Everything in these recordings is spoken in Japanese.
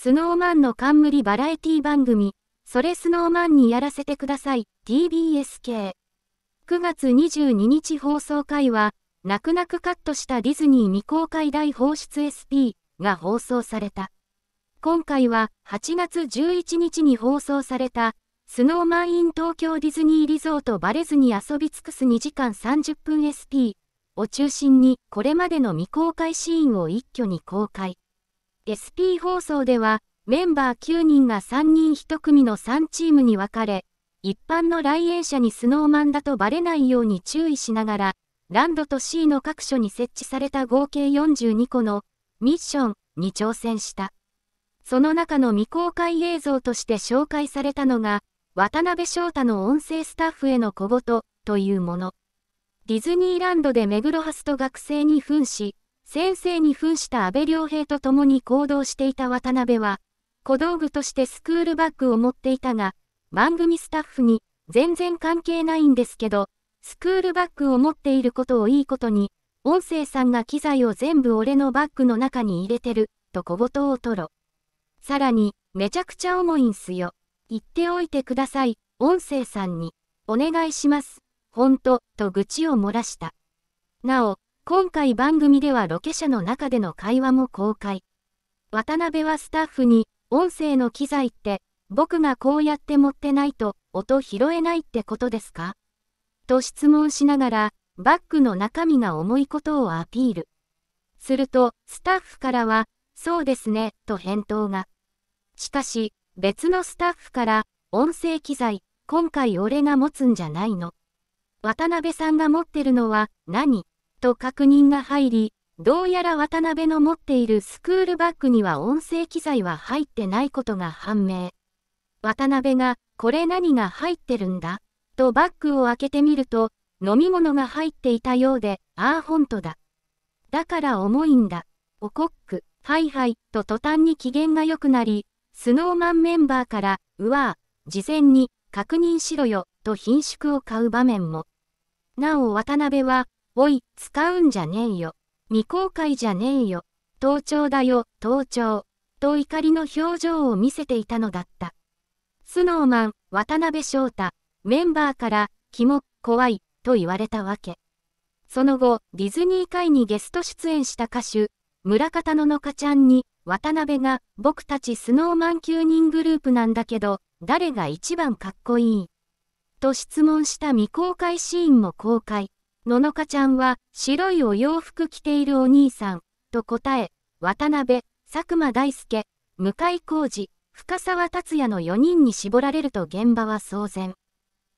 スノーマンの冠バラエティ番組、それスノーマンにやらせてください、TBS 系。9月22日放送回は、泣く泣くカットしたディズニー未公開大放出 SP が放送された。今回は8月11日に放送された、スノーマンイン東京ディズニーリゾートバレずに遊び尽くす2時間30分 SP を中心にこれまでの未公開シーンを一挙に公開。SP 放送では、メンバー9人が3人1組の3チームに分かれ、一般の来園者にスノーマンだとバレないように注意しながら、ランドと C の各所に設置された合計42個のミッションに挑戦した。その中の未公開映像として紹介されたのが、渡辺翔太の音声スタッフへの小言というもの。ディズニーランドで目黒ハスと学生に扮し、先生に扮した安倍良平と共に行動していた渡辺は、小道具としてスクールバッグを持っていたが、番組スタッフに、全然関係ないんですけど、スクールバッグを持っていることをいいことに、音声さんが機材を全部俺のバッグの中に入れてる、と小言を吐ろ。さらに、めちゃくちゃ重いんすよ。言っておいてください、音声さんに。お願いします。ほんと、と愚痴を漏らした。なお、今回番組ではロケ車の中での会話も公開。渡辺はスタッフに、音声の機材って、僕がこうやって持ってないと、音拾えないってことですかと質問しながら、バッグの中身が重いことをアピール。すると、スタッフからは、そうですね、と返答が。しかし、別のスタッフから、音声機材、今回俺が持つんじゃないの。渡辺さんが持ってるのは何と確認が入り、どうやら渡辺の持っているスクールバッグには音声機材は入ってないことが判明。渡辺が、これ何が入ってるんだとバッグを開けてみると、飲み物が入っていたようで、ああほんとだ。だから重いんだ。おこっく、はいはい、と途端に機嫌が良くなり、スノーマンメンバーから、うわぁ、事前に、確認しろよ、と品縮を買う場面も。なお渡辺は、おい、使うんじゃねえよ。未公開じゃねえよ。盗聴だよ、盗聴。と怒りの表情を見せていたのだった。スノーマン、渡辺翔太、メンバーから、キモ、怖い、と言われたわけ。その後、ディズニー界にゲスト出演した歌手、村方ののかちゃんに、渡辺が、僕たちスノーマン9人グループなんだけど、誰が一番かっこいいと質問した未公開シーンも公開。ののかちゃんは、白いお洋服着ているお兄さん、と答え、渡辺、佐久間大介、向井浩二、深沢達也の4人に絞られると現場は騒然。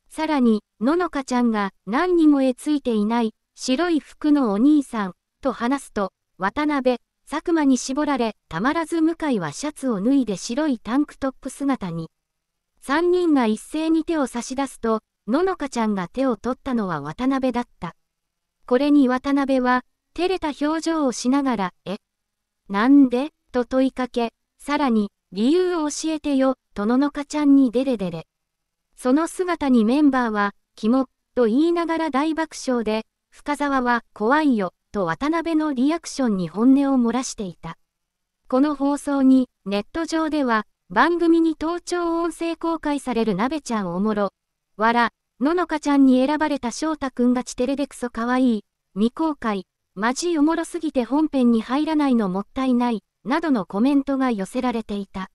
さらに、ののかちゃんが何にもえついていない、白い服のお兄さん、と話すと、渡辺、佐久間に絞られ、たまらず向井はシャツを脱いで白いタンクトップ姿に。3人が一斉に手を差し出すと、ののかちゃんが手を取ったのは渡辺だった。これに渡辺は、照れた表情をしながら、えなんでと問いかけ、さらに、理由を教えてよ、とののかちゃんにデレデレ。その姿にメンバーは、キモ、と言いながら大爆笑で、深沢は怖いよ、と渡辺のリアクションに本音を漏らしていた。この放送に、ネット上では、番組に盗聴音声公開される鍋ちゃんおもろ、わら、ののかちゃんに選ばれた翔太くんがチテレでクソかわいい、未公開、マジおもろすぎて本編に入らないのもったいない、などのコメントが寄せられていた。